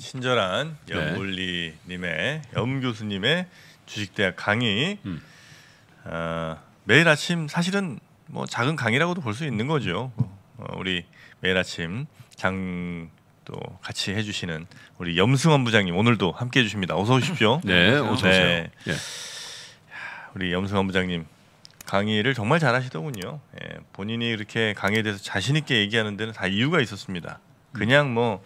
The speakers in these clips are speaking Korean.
친절한 네. 염물리님의 염 교수님의 주식대학 강의 음. 어, 매일 아침 사실은 뭐 작은 강의라고도 볼 수 있는 거죠. 어, 우리 매일 아침 장 또 같이 해주시는 우리 염승원 부장님 오늘도 함께해 주십니다. 어서 오십시오. 네, 어서 오세요. 네. 예. 우리 염승원 부장님 강의를 정말 잘하시더군요. 예, 본인이 이렇게 강의에 대해서 자신 있게 얘기하는 데는 다 이유가 있었습니다. 그냥 뭐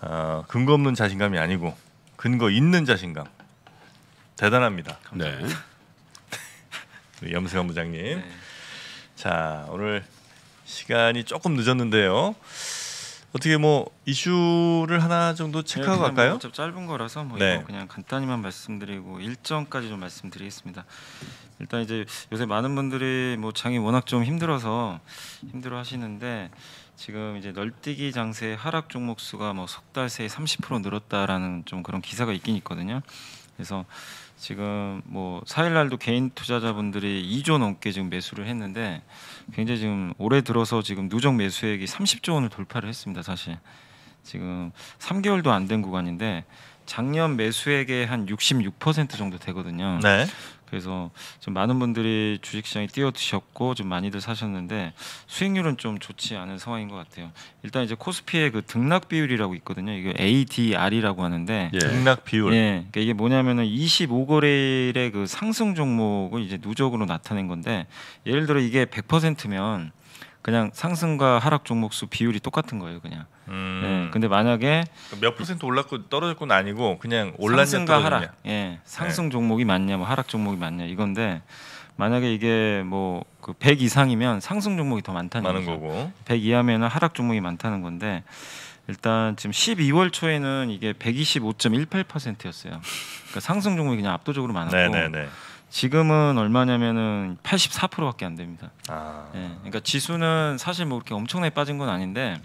어, 근거 없는 자신감이 아니고 근거 있는 자신감 대단합니다. 네. 염승환 부장님. 네. 자 오늘 시간이 조금 늦었는데요. 어떻게 뭐 이슈를 하나 정도 네, 체크하고 네, 갈까요? 뭐 짧은 거라서 뭐 네. 그냥 간단히만 말씀드리고 일정까지 좀 말씀드리겠습니다. 일단 이제 요새 많은 분들이 뭐 장이 워낙 좀 힘들어서 힘들어 하시는데 지금 이제 널뛰기 장세 하락 종목 수가 뭐 석 달 새에 30% 늘었다라는 좀 그런 기사가 있긴 있거든요. 그래서 지금 뭐사일날도 개인 투자자분들이 2조 넘게 지금 매수를 했는데 굉장히 지금 올해 들어서 지금 누적 매수액이 30조 원을 돌파를 했습니다. 사실 지금 3개월도 안 된 구간인데 작년 매수액의 한 66% 정도 되거든요. 네. 그래서 좀 많은 분들이 주식시장에 뛰어드셨고 좀 많이들 사셨는데 수익률은 좀 좋지 않은 상황인 것 같아요. 일단 이제 코스피의 그 등락 비율이라고 있거든요. 이게 ADR이라고 하는데 예. 등락 비율. 예. 그러니까 이게 뭐냐면은 25거래일의 그 상승 종목을 이제 누적으로 나타낸 건데 예를 들어 이게 100%면 그냥 상승과 하락 종목 수 비율이 똑같은 거예요, 그냥. 음. 예, 근데 만약에 몇 퍼센트 올랐고 떨어졌고는 아니고 그냥 올랐냐 상승 떨어졌냐. 하락. 예. 네. 상승 종목이 맞냐, 뭐 하락 종목이 맞냐 이건데 만약에 이게 뭐그100 이상이면 상승 종목이 더 많다는 많은 거고100 이하면은 하락 종목이 많다는 건데 일단 지금 12월 초에는 이게 125.18%였어요. 그러니까 상승 종목이 그냥 압도적으로 많았고. 네네네. 네, 지금은 얼마냐면은 84%밖에 안 됩니다. 아. 예, 그러니까 지수는 사실 뭐 이렇게 엄청나게 빠진 건 아닌데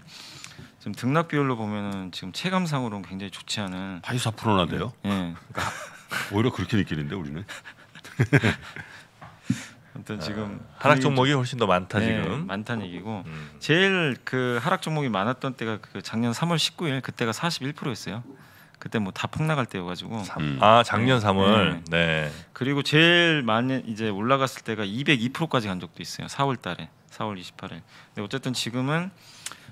지금 등락 비율로 보면은 지금 체감상으로는 굉장히 좋지 않은 84%나 돼요? 예. 그러니까 오히려 그렇게 느끼는데 우리는. 아무튼 지금 아, 하락 그 종목이 좀, 훨씬 더 많다 네, 지금 많다는 얘기고 음. 제일 그 하락 종목이 많았던 때가 그 작년 3월 19일 그때가 41%였어요. 그때 뭐 다 폭락할 때여가지고 음. 아 작년 3월 네. 네. 그리고 제일 많이 이제 올라갔을 때가 202%까지 간 적도 있어요 4월달에 4월 28일 근데 어쨌든 지금은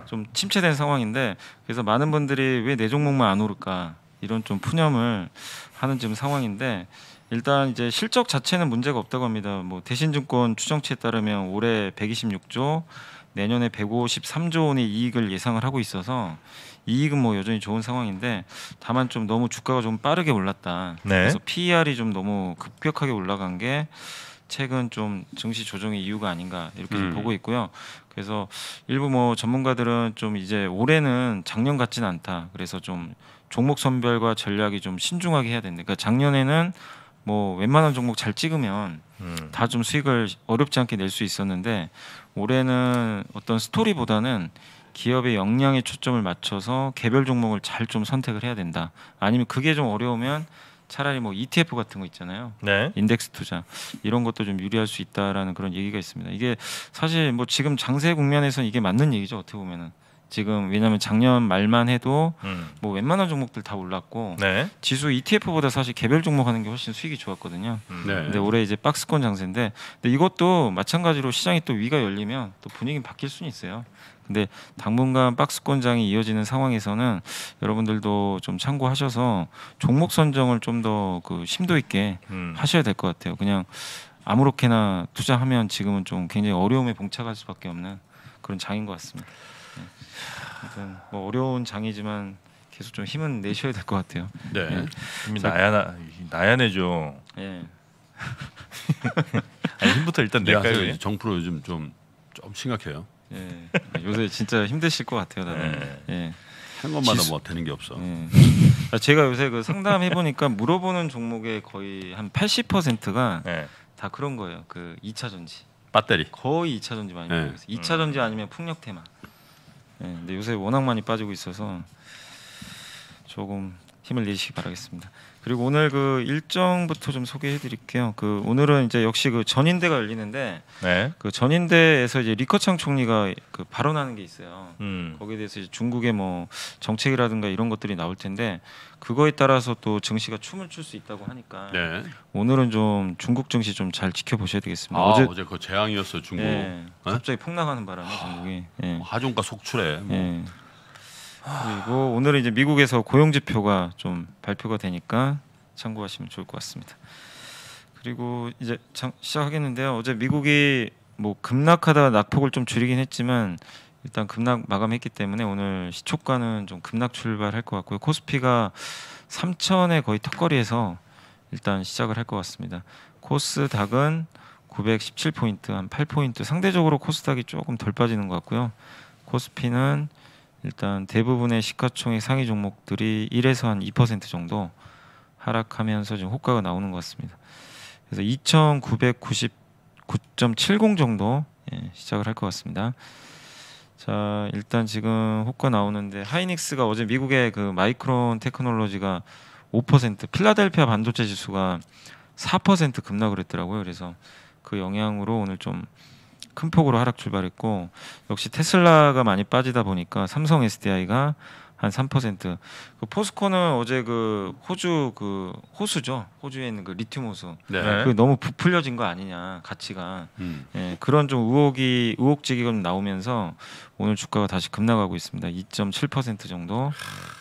좀 침체된 상황인데 그래서 많은 분들이 왜 내 종목만 안 오를까 이런 좀 푸념을 하는 지금 상황인데 일단 이제 실적 자체는 문제가 없다고 합니다. 뭐 대신증권 추정치에 따르면 올해 126조, 내년에 153조 원의 이익을 예상을 하고 있어서 이익은 뭐 여전히 좋은 상황인데 다만 좀 너무 주가가 좀 빠르게 올랐다. 네. 그래서 PER이 좀 너무 급격하게 올라간 게 최근 좀 증시 조정의 이유가 아닌가 이렇게 음. 보고 있고요. 그래서 일부 뭐 전문가들은 좀 이제 올해는 작년 같진 않다. 그래서 좀 종목 선별과 전략이 좀 신중하게 해야 된다. 그러니까 작년에는 뭐 웬만한 종목 잘 찍으면 음. 다좀 수익을 어렵지 않게 낼 수 있었는데 올해는 어떤 스토리보다는 기업의 역량에 초점을 맞춰서 개별 종목을 잘 좀 선택을 해야 된다. 아니면 그게 좀 어려우면 차라리 뭐 ETF 같은 거 있잖아요. 네. 인덱스 투자 이런 것도 좀 유리할 수 있다라는 그런 얘기가 있습니다. 이게 사실 뭐 지금 장세 국면에서 이게 맞는 얘기죠. 어떻게 보면은 지금 왜냐하면 작년 말만 해도 음. 뭐 웬만한 종목들 다 올랐고 네. 지수 ETF보다 사실 개별 종목 하는 게 훨씬 수익이 좋았거든요. 음. 네. 근데 올해 이제 박스권 장세인데 근데 이것도 마찬가지로 시장이 또 위가 열리면 또 분위기는 바뀔 수는 있어요. 근데 당분간 박스권장이 이어지는 상황에서는 여러분들도 좀 참고하셔서 종목 선정을 좀 더 그 심도 있게 음. 하셔야 될 것 같아요. 그냥 아무렇게나 투자하면 지금은 좀 굉장히 어려움에 봉착할 수밖에 없는 그런 장인 것 같습니다. 일단 뭐 어려운 장이지만 계속 좀 힘은 내셔야 될 것 같아요. 네. 예. 힘이 자, 나야 나야내죠. 예. 아 힘부터 일단 내까요. 네, 정프로 요즘 좀 좀 심각해요. 예. 아, 요새 진짜 힘드실 것 같아요, 다들. 네. 예. 예. 한 것마다 지수... 뭐 되는 게 없어. 예. 아, 제가 요새 그 상담해 보니까 물어보는 종목의 거의 한 80%가 예. 다 그런 거예요. 그 2차 전지. 배터리. 거의 2차 전지 많이 물어보고 예. 있 2차 전지 아니면 풍력 테마. 네, 근데 요새 워낙 많이 빠지고 있어서 조금 힘을 내시기 바라겠습니다. 그리고 오늘 그 일정부터 좀 소개해 드릴게요. 그 오늘은 이제 역시 그 전인대가 열리는데 네. 그 전인대에서 이제 리커창 총리가 그 발언하는 게 있어요. 음. 거기에 대해서 중국의 뭐 정책이라든가 이런 것들이 나올 텐데 그거에 따라서 또 증시가 춤을 출 수 있다고 하니까 네. 오늘은 좀 중국 증시 좀 잘 지켜보셔야 되겠습니다. 아, 어제, 어제 그 재앙이었어 중국. 네. 네. 갑자기 폭락하는 바람에 중국이 아, 네. 하종가 속출해. 뭐. 네. 그리고 오늘은 이제 미국에서 고용 지표가 좀 발표가 되니까 참고하시면 좋을 것 같습니다. 그리고 이제 시작하겠는데요. 어제 미국이 뭐 급락하다 낙폭을 좀 줄이긴 했지만 일단 급락 마감했기 때문에 오늘 시초가는 좀 급락 출발할 것 같고요. 코스피가 3천에 거의 턱걸이에서 일단 시작을 할 것 같습니다. 코스닥은 917포인트 한 8포인트 상대적으로 코스닥이 조금 덜 빠지는 것 같고요. 코스피는 일단 대부분의 시가총액 상위 종목들이 1에서 한 2% 정도 하락하면서 지금 호가가 나오는 것 같습니다. 그래서 2,999.70 정도 예, 시작을 할 것 같습니다. 자 일단 지금 호가 나오는데 하이닉스가 어제 미국의 그 마이크론 테크놀로지가 5% 필라델피아 반도체 지수가 4% 급락을 했더라고요. 그래서 그 영향으로 오늘 좀큰 폭으로 하락 출발했고 역시 테슬라가 많이 빠지다 보니까 삼성 SDI가 한 3%. 그 포스코는 어제 그 호주 그 호수죠. 호주에 있는 그 리튬 호수. 네. 그 너무 부풀려진 거 아니냐 가치가. 음. 예, 그런 좀 의혹이 의혹지기가 나오면서 오늘 주가가 다시 급락하고 있습니다. 2.7% 정도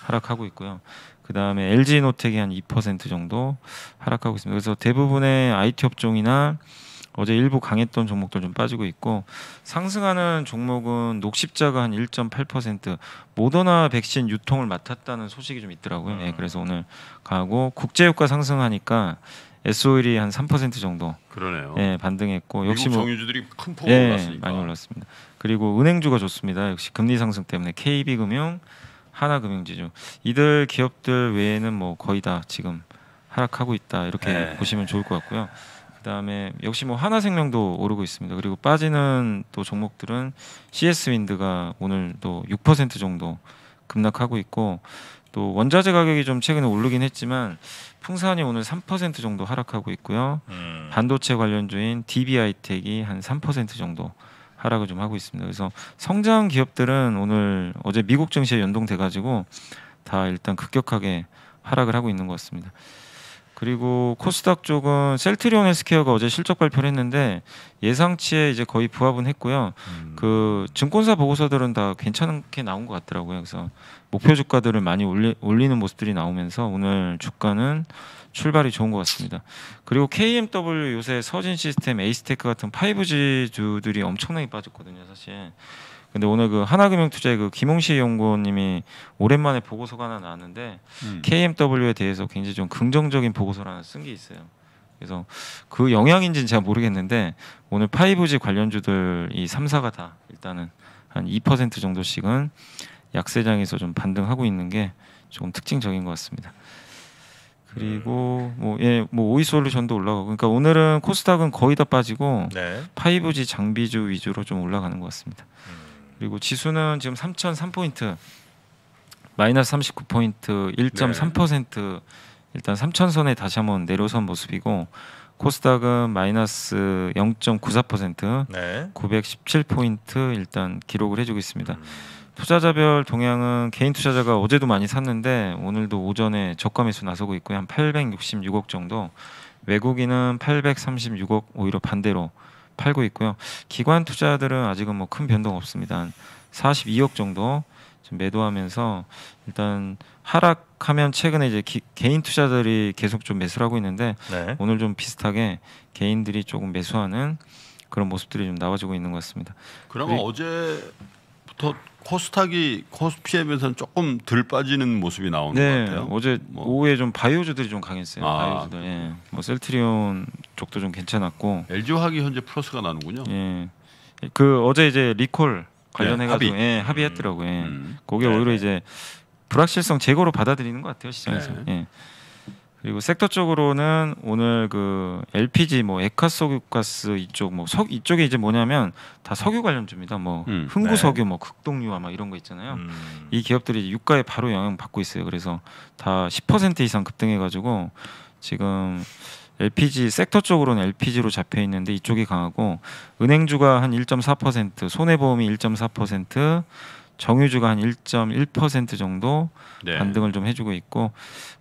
하락하고 있고요. 그 다음에 LG 노텍이 한 2% 정도 하락하고 있습니다. 그래서 대부분의 IT 업종이나 어제 일부 강했던 종목들 좀 빠지고 있고 상승하는 종목은 녹십자가 한 1.8% 모더나 백신 유통을 맡았다는 소식이 좀 있더라고요. 예, 음. 네, 그래서 오늘 가고 국제유가 상승하니까 S-오일이 한 3% 정도 그러네요. 예, 반등했고 역시 뭐 정유주들이 큰 폭으로 예, 올랐으니까 많이 올랐습니다. 그리고 은행주가 좋습니다. 역시 금리 상승 때문에 KB금융, 하나금융지주 이들 기업들 외에는 뭐 거의 다 지금 하락하고 있다 이렇게 예. 보시면 좋을 것 같고요. 그다음에 역시 뭐 하나생명도 오르고 있습니다. 그리고 빠지는 또 종목들은 CS 윈드가 오늘 또6% 정도 급락하고 있고 또 원자재 가격이 좀 최근에 오르긴 했지만 풍산이 오늘 3% 정도 하락하고 있고요. 음. 반도체 관련주인 DBI텍이 한 3% 정도 하락을 좀 하고 있습니다. 그래서 성장 기업들은 오늘 어제 미국 증시에 연동돼 가지고 다 일단 급격하게 하락을 하고 있는 것 같습니다. 그리고 코스닥 쪽은 셀트리온 헬스케어가 어제 실적 발표를 했는데 예상치에 이제 거의 부합은 했고요. 음. 그 증권사 보고서들은 다 괜찮게 나온 것 같더라고요. 그래서 목표 주가들을 많이 올리, 올리는 모습들이 나오면서 오늘 주가는 출발이 좋은 것 같습니다. 그리고 KMW 요새 서진 시스템, 에이스테크 같은 5G 주들이 엄청나게 빠졌거든요, 사실. 근데 오늘 그 하나금융투자의 그 김홍시 연구원님이 오랜만에 보고서가 하나 나왔는데 음. KMW에 대해서 굉장히 좀 긍정적인 보고서를 하나 쓴 게 있어요. 그래서 그 영향인지는 제가 모르겠는데 오늘 5G 관련주들 이 3사가 다 일단은 한 2% 정도씩은 약세장에서 좀 반등하고 있는 게 조금 특징적인 것 같습니다. 그리고 음. 뭐예 뭐 오이 솔루션도 올라가고 그러니까 오늘은 코스닥은 거의 다 빠지고 네. 5G 장비주 위주로 좀 올라가는 것 같습니다. 음. 그리고 지수는 지금 3,003포인트 마이너스 39포인트 1.3% 네. 일단 3,000선에 다시 한번 내려선 모습이고 코스닥은 마이너스 0.94% 네. 917포인트 일단 기록을 해주고 있습니다. 음. 투자자별 동향은 개인 투자자가 어제도 많이 샀는데 오늘도 오전에 저가 매수 나서고 있고요. 한 866억 정도. 외국인은 836억 오히려 반대로 팔고 있고요. 기관 투자들은 아직은 뭐 큰 변동 없습니다. 한 42억 정도 매도하면서 일단 하락하면 최근에 이제 기, 개인 투자들이 계속 좀 매수를 하고 있는데 네. 오늘 좀 비슷하게 개인들이 조금 매수하는 그런 모습들이 좀 나와지고 있는 것 같습니다. 그러면 그러니까 어제부터 코스닥이 코스피에 비해서는 조금 덜 빠지는 모습이 나오는 네, 것 같아요. 어제 뭐. 오후에 좀 바이오주들이 좀 강했어요. 아, 바이오주들. 예. 뭐 셀트리온 쪽도 좀 괜찮았고. LG화학이 현재 플러스가 나는군요. 예. 그 어제 이제 리콜 관련해가지고 예, 합의. 예, 했더라고요 예. 음. 예. 그게 네. 오히려 네. 이제 불확실성 제거로 받아들이는 것 같아요 시장에서. 네. 예. 그리고 섹터 쪽으로는 오늘 그 LPG 뭐 액화석유가스 이쪽 뭐 석 이쪽에 이제 뭐냐면 다 석유 관련주입니다. 뭐 음, 흥구석유 네. 뭐 극동유화 막 이런 거 있잖아요. 음. 이 기업들이 유가에 바로 영향 받고 있어요. 그래서 다 10% 이상 급등해 가지고 지금 LPG 섹터 쪽으로는 LPG로 잡혀 있는데 이쪽이 강하고 은행주가 한 1.4%, 손해보험이 1.4%, 정유주가 한 1.1% 정도 네. 반등을 좀 해주고 있고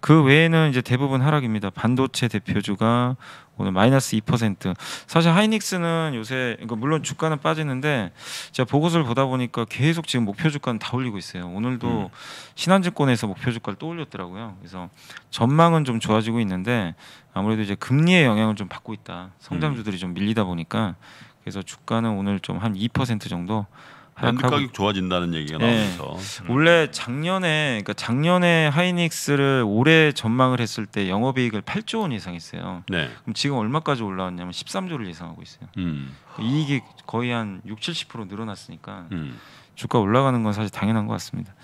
그 외에는 이제 대부분 하락입니다. 반도체 대표주가 오늘 마이너스 2% 사실 하이닉스는 요새 그러니까 물론 주가는 빠지는데 제가 보고서를 보다 보니까 계속 지금 목표 주가는 다 올리고 있어요. 오늘도 음. 신한증권에서 목표 주가를 또 올렸더라고요. 그래서 전망은 좀 좋아지고 있는데 아무래도 이제 금리의 영향을 좀 받고 있다. 성장주들이 음. 좀 밀리다 보니까 그래서 주가는 오늘 좀 한 2% 정도 렌트 네, 가격 좋아진다는 얘기가 네. 나오면서 음. 원래 작년에 그러니까 작년에 하이닉스를 올해 전망을 했을 때 영업이익을 8조 원이상했어요 네. 그럼 지금 얼마까지 올라왔냐면 13조를 예상하고 있어요. 음. 이익이 거의 한 6, 70% 늘어났으니까 음. 주가 올라가는 건 사실 당연한 것 같습니다.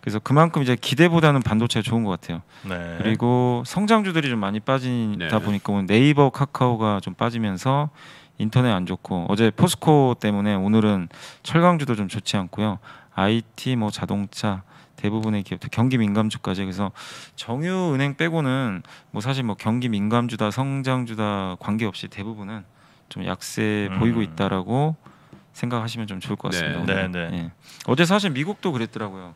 그래서 그만큼 이제 기대보다는 반도체가 좋은 것 같아요. 네. 그리고 성장주들이 좀 많이 빠진다 네. 보니까 오늘 네이버, 카카오가 좀 빠지면서 인터넷 안 좋고 어제 포스코 때문에 오늘은 철강주도 좀 좋지 않고요. IT 뭐 자동차 대부분의 기업들 경기 민감주까지 그래서 정유은행 빼고는 뭐 사실 뭐 경기 민감주다 성장주다 관계없이 대부분은 좀 약세 음. 보이고 있다라고 생각하시면 좀 좋을 것 네. 같습니다. 네, 네, 네. 예. 어제 사실 미국도 그랬더라고요.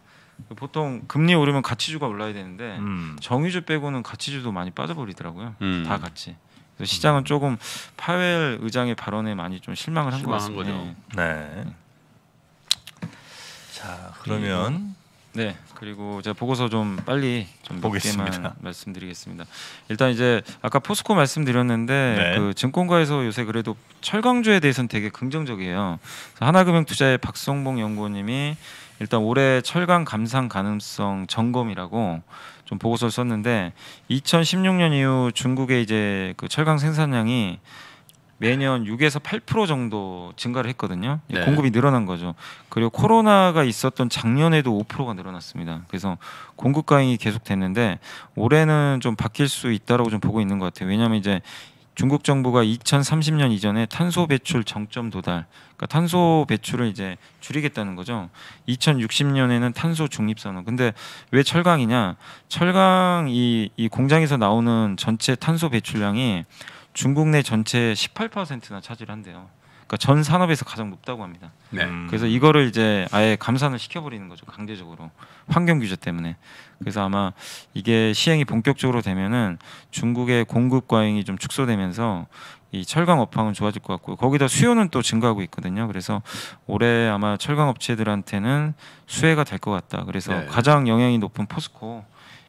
보통 금리 오르면 가치주가 올라야 되는데 음. 정유주 빼고는 가치주도 많이 빠져버리더라고요. 음. 다 같이. 시장은 조금 파웰 의장의 발언에 많이 좀 실망을 한 것 같습니다. 거죠. 네. 네. 자 그러면 네 그리고 제가 보고서 좀 빨리 좀 보겠습니다. 말씀드리겠습니다. 일단 이제 아까 포스코 말씀드렸는데 네. 그 증권가에서 요새 그래도 철강주에 대해서는 되게 긍정적이에요. 하나금융투자의 박성봉 연구원님이 일단 올해 철강 감상 가능성 점검이라고 좀 보고서를 썼는데 2016년 이후 중국의 이제 그 철강 생산량이 매년 6에서 8% 정도 증가를 했거든요. 네. 공급이 늘어난 거죠. 그리고 코로나가 있었던 작년에도 5%가 늘어났습니다. 그래서 공급 과잉이 계속 됐는데 올해는 좀 바뀔 수 있다라고 좀 보고 있는 것 같아요. 왜냐하면 이제 중국 정부가 2030년 이전에 탄소 배출 정점 도달, 그러니까 탄소 배출을 이제 줄이겠다는 거죠. 2060년에는 탄소 중립 선언. 근데 왜 철강이냐? 철강 이, 이 공장에서 나오는 전체 탄소 배출량이 중국 내 전체 18%나 차지한대요. 그러니까 전 산업에서 가장 높다고 합니다. 네. 그래서 이거를 이제 아예 감산을 시켜버리는 거죠 강제적으로 환경 규제 때문에. 그래서 아마 이게 시행이 본격적으로 되면은 중국의 공급 과잉이 좀 축소되면서 이 철강 업황은 좋아질 것 같고요. 거기다 수요는 또 증가하고 있거든요. 그래서 올해 아마 철강 업체들한테는 수혜가 될 것 같다. 그래서 네. 가장 영향이 높은 포스코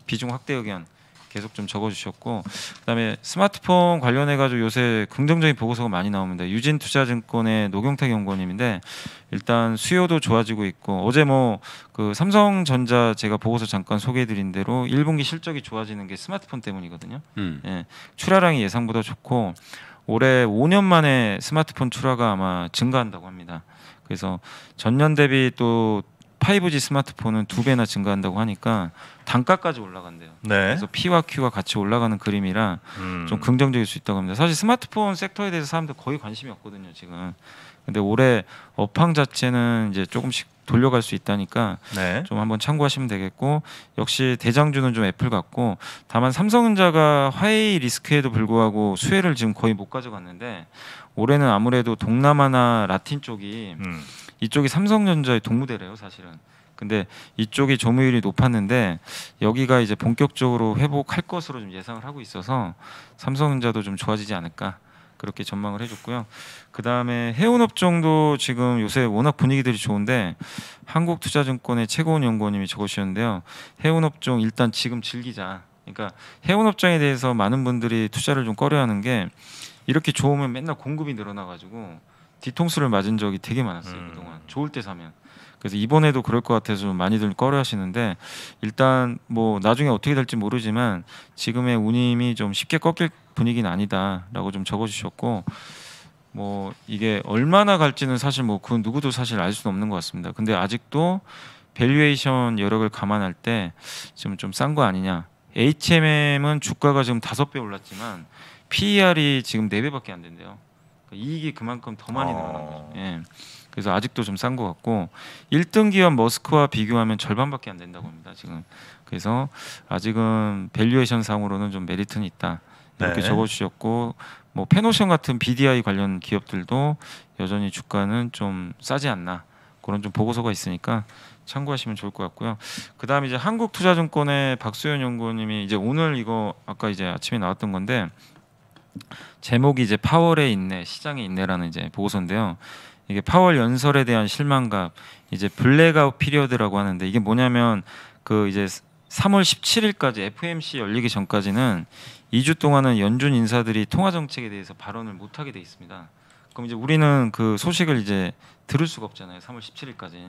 비중 확대 의견 계속 좀 적어주셨고 그다음에 스마트폰 관련해 가지고 요새 긍정적인 보고서가 많이 나옵니다. 유진투자증권의 노경탁 연구원님인데 일단 수요도 좋아지고 있고 어제 뭐 그 삼성전자 제가 보고서 잠깐 소개해드린 대로 1분기 실적이 좋아지는 게 스마트폰 때문이거든요. 음. 예, 출하량이 예상보다 좋고 올해 5년 만에 스마트폰 출하가 아마 증가한다고 합니다. 그래서 전년 대비 또 5G 스마트폰은 두 배나 증가한다고 하니까 단가까지 올라간대요. 네. 그래서 P와 Q가 같이 올라가는 그림이라 음. 좀 긍정적일 수 있다고 합니다. 사실 스마트폰 섹터에 대해서 사람들 거의 관심이 없거든요, 지금. 근데 올해 업황 자체는 이제 조금씩 돌려갈 수 있다니까 네. 좀 한번 참고하시면 되겠고 역시 대장주는 좀 애플 같고 다만 삼성전자가 화웨이 리스크에도 불구하고 수혜를 지금 거의 못 가져갔는데 올해는 아무래도 동남아나 라틴 쪽이 음. 이쪽이 삼성전자의 동무대래요, 사실은. 근데 이쪽이 점유율이 높았는데 여기가 이제 본격적으로 회복할 것으로 좀 예상을 하고 있어서 삼성전자도 좀 좋아지지 않을까 그렇게 전망을 해줬고요. 그 다음에 해운 업종도 지금 요새 워낙 분위기들이 좋은데 한국투자증권의 최고원 연구원님이 적으셨는데요. 해운 업종 일단 지금 즐기자. 그러니까 해운 업종에 대해서 많은 분들이 투자를 좀 꺼려하는 게 이렇게 좋으면 맨날 공급이 늘어나가지고 뒤통수를 맞은 적이 되게 많았어요 음. 그동안 좋을 때 사면 그래서 이번에도 그럴 것 같아서 좀 많이들 꺼려하시는데 일단 뭐 나중에 어떻게 될지 모르지만 지금의 운임이 좀 쉽게 꺾일 분위기는 아니다라고 좀 적어주셨고 뭐 이게 얼마나 갈지는 사실 뭐 그 누구도 사실 알 수는 없는 것 같습니다. 근데 아직도 밸류에이션 여력을 감안할 때 지금 좀 싼 거 아니냐. HMM은 주가가 지금 다섯 배 올랐지만 PER이 지금 네 배밖에 안 된대요. 이익이 그만큼 더 많이 아. 늘어난 거죠. 예. 그래서 아직도 좀 싼 것 같고 1등 기업 머스크와 비교하면 절반밖에 안 된다고 합니다. 지금 그래서 아직은 밸류에이션 상으로는 좀 메리트는 있다 이렇게 네. 적어주셨고 뭐 페노션 같은 BDI 관련 기업들도 여전히 주가는 좀 싸지 않나 그런 좀 보고서가 있으니까 참고하시면 좋을 것 같고요. 그다음 이제 한국투자증권의 박수현 연구원님이 이제 오늘 이거 아까 이제 아침에 나왔던 건데 제목이 이제 파월의 인내, 시장의 인내라는 이제 보고서인데요. 이게 파월 연설에 대한 실망감, 이제 블랙아웃 피리어드라고 하는데 이게 뭐냐면 그 이제 3월 17일까지 FMC 열리기 전까지는 2주 동안은 연준 인사들이 통화 정책에 대해서 발언을 못 하게 돼 있습니다. 그럼 이제 우리는 그 소식을 이제 들을 수가 없잖아요. 3월 17일까지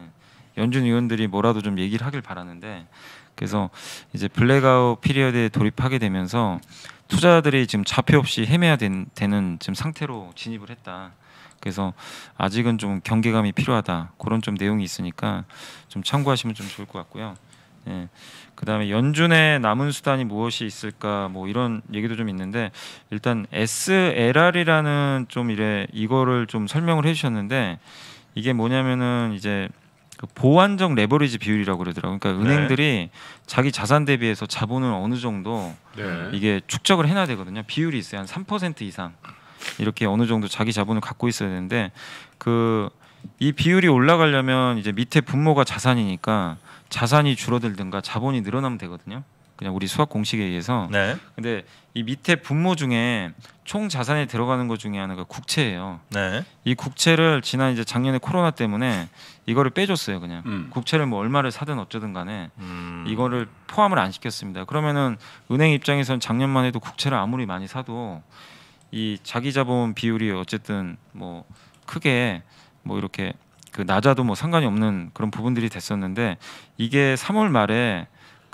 연준 의원들이 뭐라도 좀 얘기를 하길 바라는데 그래서 이제 블랙아웃 피리어드에 돌입하게 되면서 투자들이 지금 자폐 없이 헤매야 된, 되는 지금 상태로 진입을 했다. 그래서 아직은 좀 경계감이 필요하다 그런 좀 내용이 있으니까 좀 참고하시면 좀 좋을 것 같고요. 예. 그다음에 연준의 남은 수단이 무엇이 있을까 뭐 이런 얘기도 좀 있는데 일단 SLR이라는 좀 이래 이거를 좀 설명을 해주셨는데 이게 뭐냐면은 이제 그 보완적 레버리지 비율이라고 그러더라고요. 그러니까 네. 은행들이 자기 자산 대비해서 자본을 어느 정도 네. 이게 축적을 해놔야 되거든요. 비율이 있어야한3% 이상 이렇게 어느 정도 자기 자본을 갖고 있어야 되는데 그 이 비율이 올라가려면 이제 밑에 분모가 자산이니까 자산이 줄어들든가 자본이 늘어나면 되거든요. 그냥 우리 수학 공식에 의해서. 네. 근데 이 밑에 분모 중에 총 자산에 들어가는 것 중에 하나가 국채예요. 네. 이 국채를 지난 이제 작년에 코로나 때문에 이거를 빼줬어요, 그냥. 음. 국채를 뭐 얼마를 사든 어쩌든 간에 음. 이거를 포함을 안 시켰습니다. 그러면은 은행 입장에선 작년만 해도 국채를 아무리 많이 사도 이 자기 자본 비율이 어쨌든 뭐 크게 뭐 이렇게 그 낮아도 뭐 상관이 없는 그런 부분들이 됐었는데 이게 3월 말에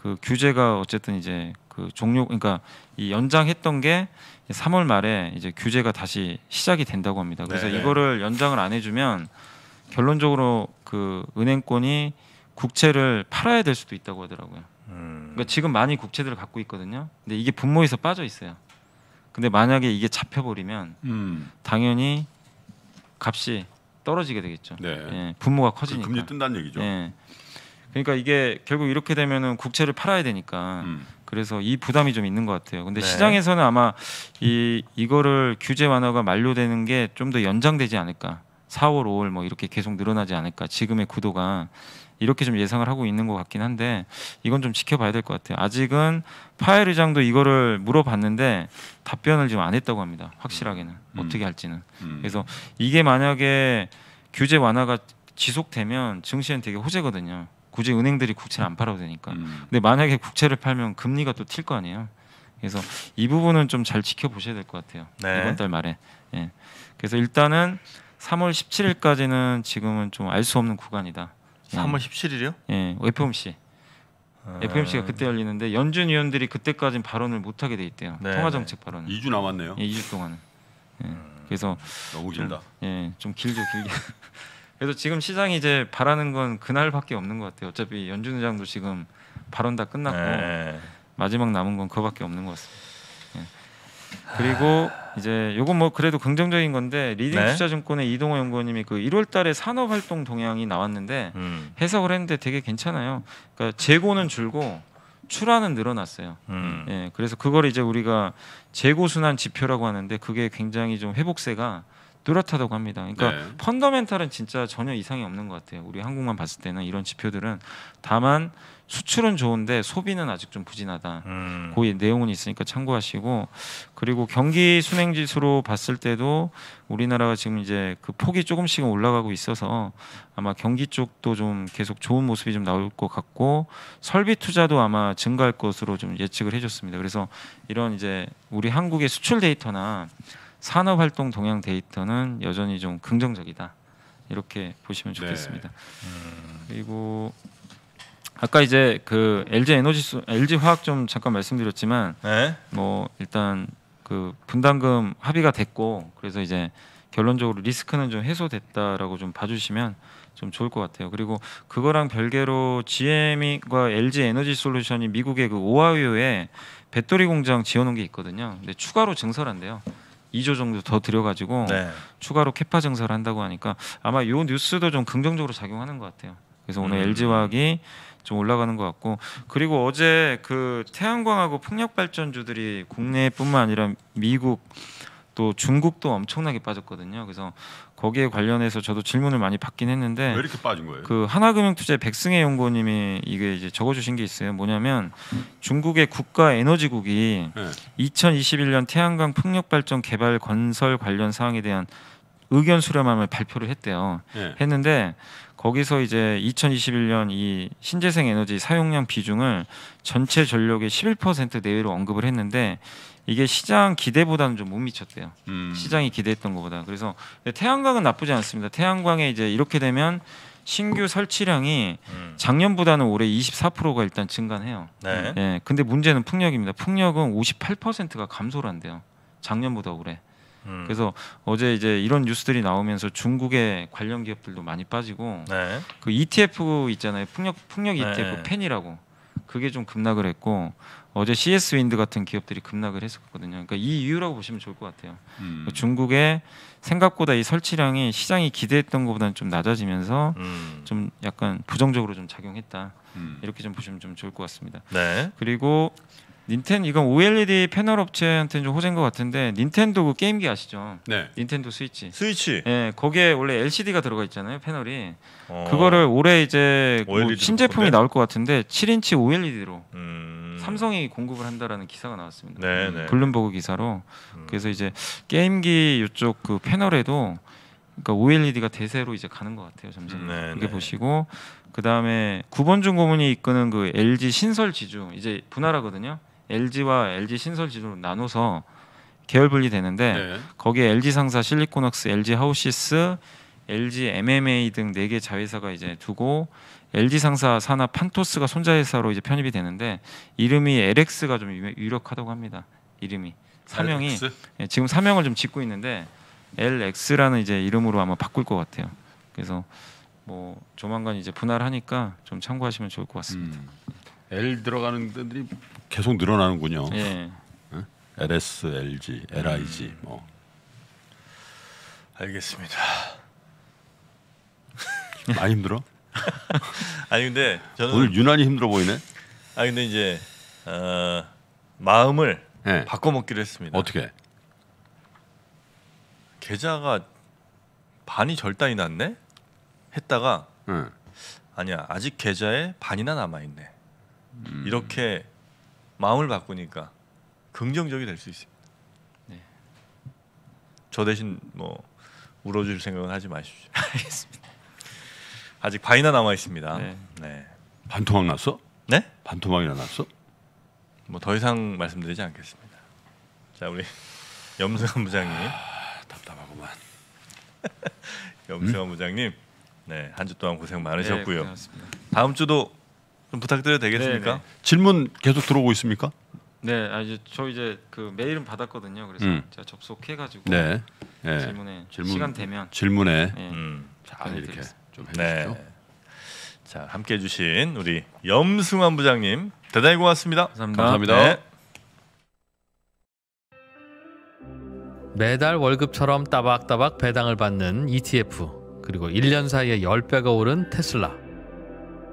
그 규제가 어쨌든 이제 그 종료 그러니까 이 연장했던 게 3월 말에 이제 규제가 다시 시작이 된다고 합니다. 그래서 네네. 이거를 연장을 안 해주면 결론적으로 그 은행권이 국채를 팔아야 될 수도 있다고 하더라고요. 음. 그러니까 지금 많이 국채들을 갖고 있거든요. 근데 이게 분모에서 빠져 있어요. 근데 만약에 이게 잡혀버리면 음. 당연히 값이 떨어지게 되겠죠. 네. 예, 분모가 커지니까. 그 금리 뜬다는 얘기죠. 예. 그러니까 이게 결국 이렇게 되면은 국채를 팔아야 되니까 음. 그래서 이 부담이 좀 있는 것 같아요. 근데 네. 시장에서는 아마 이 이거를 규제 완화가 만료되는 게 좀 더 연장되지 않을까. 4월, 5월 뭐 이렇게 계속 늘어나지 않을까. 지금의 구도가 이렇게 좀 예상을 하고 있는 것 같긴 한데 이건 좀 지켜봐야 될 것 같아요. 아직은 파엘 의장도 이거를 물어봤는데 답변을 지금 안 했다고 합니다. 확실하게는 음. 음. 어떻게 할지는. 음. 그래서 이게 만약에 규제 완화가 지속되면 증시는 되게 호재거든요. 굳이 은행들이 국채를 안 팔아도 되니까. 음. 근데 만약에 국채를 팔면 금리가 또튈거 아니에요. 그래서 이 부분은 좀 잘 지켜보셔야 될 것 같아요. 네. 이번 달 말에. 예. 그래서 일단은 3월 17일까지는 지금은 좀 알 수 없는 구간이다. 예. 3월 17일이요? 예, FOMC. 아... FOMC가 그때 열리는데 연준 위원들이 그때까지는 발언을 못 하게 돼 있대요. 네. 통화 네. 정책 발언은. 2주 남았네요. 예, 2주 동안은. 예. 음, 그래서 너무 길다. 좀, 예, 좀 길죠, 길게. 그래서 지금 시장이 이제 바라는 건 그날밖에 없는 것 같아요. 어차피 연준 의장도 지금 발언 다 끝났고 네. 마지막 남은 건그밖에 없는 것 같습니다. 예. 그리고 이제 요건 뭐 그래도 긍정적인 건데 리딩 네? 투자증권의 이동호 연구원님이 그 1월달에 산업활동 동향이 나왔는데 음. 해석을 했는데 되게 괜찮아요. 그러니까 재고는 줄고 출하는 늘어났어요. 음. 예, 그래서 그걸 이제 우리가 재고 순환 지표라고 하는데 그게 굉장히 좀 회복세가 뚜렷하다고 합니다. 그러니까 네. 펀더멘탈은 진짜 전혀 이상이 없는 것 같아요. 우리 한국만 봤을 때는 이런 지표들은 다만 수출은 좋은데 소비는 아직 좀 부진하다. 음. 그 내용은 있으니까 참고하시고 그리고 경기 순행 지수로 봤을 때도 우리나라가 지금 이제 그 폭이 조금씩 올라가고 있어서 아마 경기 쪽도 좀 계속 좋은 모습이 좀 나올 것 같고 설비 투자도 아마 증가할 것으로 좀 예측을 해줬습니다. 그래서 이런 이제 우리 한국의 수출 데이터나 산업 활동 동향 데이터는 여전히 좀 긍정적이다 이렇게 보시면 네. 좋겠습니다. 네. 음. 그리고 아까 이제 그 LG 에너지 수, LG 화학 좀 잠깐 말씀드렸지만 네? 뭐 일단 그 분담금 합의가 됐고 그래서 이제 결론적으로 리스크는 좀 해소됐다라고 좀 봐주시면 좀 좋을 것 같아요. 그리고 그거랑 별개로 GM과 LG 에너지 솔루션이 미국의 그 오하이오에 배터리 공장 지어놓은 게 있거든요. 근데 추가로 증설한대요. 2조 정도 더 들여가지고 네. 추가로 캐파 증설을 한다고 하니까 아마 요 뉴스도 좀 긍정적으로 작용하는 것 같아요. 그래서 오늘 음. LG화학이 좀 올라가는 것 같고 그리고 어제 그 태양광하고 풍력 발전주들이 국내뿐만 아니라 미국 또 중국도 엄청나게 빠졌거든요. 그래서 거기에 관련해서 저도 질문을 많이 받긴 했는데 왜 이렇게 빠진 거예요? 그하나금융투자 백승혜 연구원님이 이게 이제 적어주신 게 있어요. 뭐냐면 중국의 국가 에너지국이 네. 2021년 태양광 풍력 발전 개발 건설 관련 사항에 대한 의견 수렴함을 발표를 했대요. 네. 했는데 거기서 이제 2021년 이 신재생 에너지 사용량 비중을 전체 전력의 11% 내외로 언급을 했는데 이게 시장 기대보다는 좀 못 미쳤대요. 음. 시장이 기대했던 것보다. 그래서 태양광은 나쁘지 않습니다. 태양광에 이제 이렇게 되면 신규 설치량이 음. 작년보다는 올해 24%가 일단 증가해요. 네. 예. 근데 문제는 풍력입니다. 풍력은 58%가 감소를 한대요. 작년보다 올해. 음. 그래서 어제 이제 이런 뉴스들이 나오면서 중국의 관련 기업들도 많이 빠지고 네. 그 ETF 있잖아요. 풍력 풍력 네, ETF 네. 팬이라고 그게 좀 급락을 했고 어제 CS 윈드 같은 기업들이 급락을 했었거든요. 그러니까 이 이유라고 보시면 좋을 것 같아요. 음. 그러니까 중국의 생각보다 이 설치량이 시장이 기대했던 것보다는 좀 낮아지면서 음. 좀 약간 부정적으로 좀 작용했다. 음. 이렇게 좀 보시면 좀 좋을 것 같습니다. 네. 그리고 닌텐 이건 OLED 패널 업체한테좀 호재인 것 같은데 닌텐도 그 게임기 아시죠? 네. 닌텐도 스위치. 스위치. 예, 거기에 원래 LCD가 들어가 있잖아요 패널이. 어. 그거를 올해 이제 뭐 신제품이 나올 것 같은데 7인치 OLED로 음. 삼성이 공급을 한다라는 기사가 나왔습니다. 네네. 네. 블룸버그 기사로. 음. 그래서 이제 게임기 이쪽 그 패널에도 그러니까 OLED가 대세로 이제 가는 것 같아요 점점. 네, 이게 네. 보시고 그 다음에 9번 중고문이 이끄는 그 LG 신설 지주 이제 분할하거든요. LG와 LG 신설 지주로 나눠서 계열 분리되는데 네. 거기에 LG 상사 실리콘웍스, LG 하우시스, LG MMA 등 네 개 자회사가 이제 두고 LG 상사 산하 판토스가 손자회사로 이제 편입이 되는데 이름이 LX가 좀 유력하다고 합니다. 이름이 사명이 예, 지금 사명을 좀 짓고 있는데 LX라는 이제 이름으로 아마 바꿀 것 같아요. 그래서 뭐 조만간 이제 분할하니까 좀 참고하시면 좋을 것 같습니다. 음. L 들어가는 데들이 계속 늘어나는군요. 예. 예? LS, LG, LIG 음. 뭐. 알겠습니다. 많이 힘들어? 아니 근데 저는 오늘 유난히 힘들어 보이네. 아 근데 이제 어, 마음을 네. 바꿔먹기로 했습니다. 어떻게? 계좌가 반이 절단이 났네? 했다가 응. 예. 아니야 아직 계좌에 반이나 남아 있네. 음. 이렇게 마음을 바꾸니까 긍정적이 될 수 있습니다. 네. 저 대신 뭐 울어줄 생각은 하지 마십시오. 알겠습니다. 아직 반이나 남아 있습니다. 네. 네. 반토막 났어? 네? 반토막이 났어? 뭐 더 이상 말씀드리지 않겠습니다. 자 우리 염승환 부장님. 아, 답답하구만. 염승환 음? 부장님, 네한 주 동안 고생 네, 많으셨고요. 네, 다음 주도 좀 부탁드려도 되겠습니까? 네네. 네. 질문 계속 들어오고 있습니까? 네, 아, 이제 저 이제 그 메일은 받았거든요. 그래서 음. 제가 접속해가지고 네. 네. 질문에 질문, 시간 되면 질문에 네. 음. 잘 이렇게 좀 네. 해주시죠. 네. 자 함께해 주신 우리 염승환 부장님 대단히 고맙습니다. 감사합니다. 감사합니다. 네. 매달 월급처럼 따박따박 배당을 받는 ETF 그리고 1년 사이에 10배가 오른 테슬라